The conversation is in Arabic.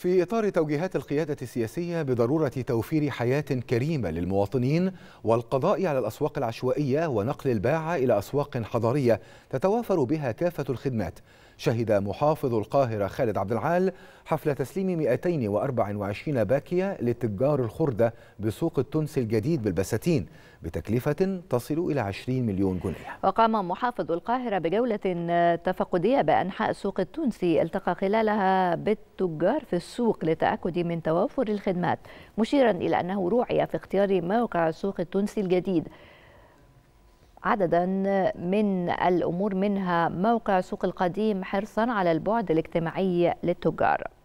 في إطار توجيهات القيادة السياسية بضرورة توفير حياة كريمة للمواطنين والقضاء على الأسواق العشوائية ونقل الباعة إلى أسواق حضارية تتوافر بها كافة الخدمات شهد محافظ القاهرة خالد عبد العال حفل تسليم 224 باكية لتجار الخردة بسوق التونس الجديد بالبساتين بتكلفة تصل إلى 20 مليون جنيه وقام محافظ القاهرة بجولة تفقدية بأنحاء السوق التونسي التقى خلالها بالتجار في السوق السوق للتأكد من توافر الخدمات مشيرا إلى أنه روعي في اختيار موقع السوق التونسي الجديد عددا من الأمور منها موقع سوق القديم حرصا على البعد الاجتماعي للتجار